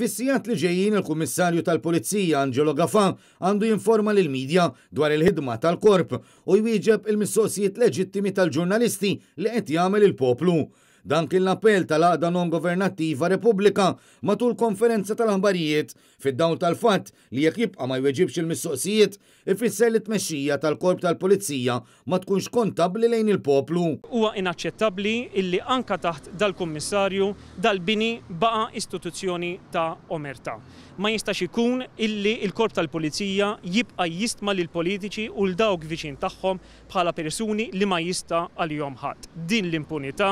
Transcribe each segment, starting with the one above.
Fissijat li ġejjin il-Kummissarju tal-Polizija Angelo Gafan għandu jinforma lil midja dwar il-ħidma tal-korp u jwieġeb il missosijiet leġittimi tal-ġurnalisti li qed jagħmel il-poplu. Dan kien l-appell tal għada non-governattiva Repubblika matul konferenza tal ħbarijiet fid-dawl tal-fatt li jekk jibqa' ma jweġibx il-mistoqsijiet ifisser li tmexxija tal-korp tal-pulizija ma tkunx kontabli lejn il-poplu. Huwa inaċċettabbli illi anka taħt dal-kummissarju dal-bini baqa' istituzzjoni ta' omerta. Ma jistax ikun illi il-korp tal-pulizija jibqa' jistma' lil politiċi u l dawk viċin tagħhom bħala persuni li ma jista' għal jomħat ħadd. Din l-impunità,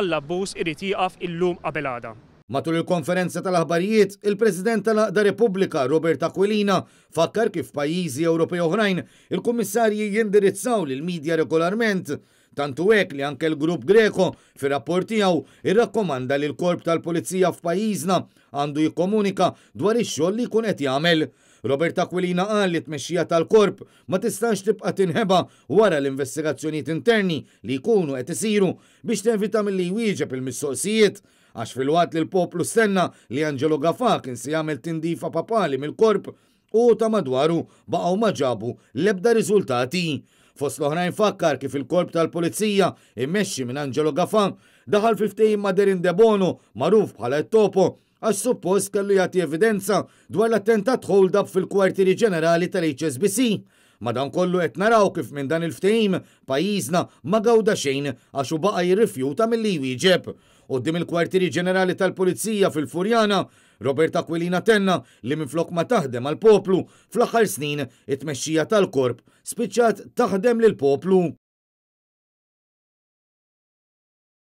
tal-abbuż irid jieqaf illum qabelada. Matul il-konferenza tal-aħbarijiet, il-President tal-Aqda Repubblika Robert Aquilina fakkar kif pajjiżi Ewropej oħrajn il-Kummissarji jindirizzaw lil-medja regolarment Tantu hekk li anke l-grupp Greko fir-rapport tiegħu irrakkomanda li l-korp tal-Pulizija f'pajjiżna għandu jikkomunika dwar ix-xogħol li jkun qed jagħmel. Robert Aquilina qal li tmexxija tal-korp ma tistax tibqa' tinħeba wara l-investigazzjonijiet interni li jkunu qed isiru biex tevita milli jwieġeb il-mistoqsijiet għax fil-wat li l-poplu stenna li Angelo Gafa kien si jagħmel tindifa papali mill-korp u ta' madwaru baqgħu ma ġabu l-ebda riżultati. Fost l oħrajn fakkar kif il-korp tal-polizija immexxi minn Angelo Gafan daħal fiftejn ma' Derin De Bono maruf bħala topo għax suppost kellu jagħti evidenza dwar l-attentat hold-up fil-kwartieri ġenerali tal-HSBC. Madan kollu qed naraw kif minn dan il-ftehim pajjiżna ma gawda xejn għax u baqa jirrifjuta milli wieġeb. Qoddim il-kwartieri ġenerali tal-Pulizija fil-Furjana, Robert Aquilina Tenna li minflok ma taħdem għal poplu fl-aħħar snin it tmexxija tal-korp spiċċat taħdem lil poplu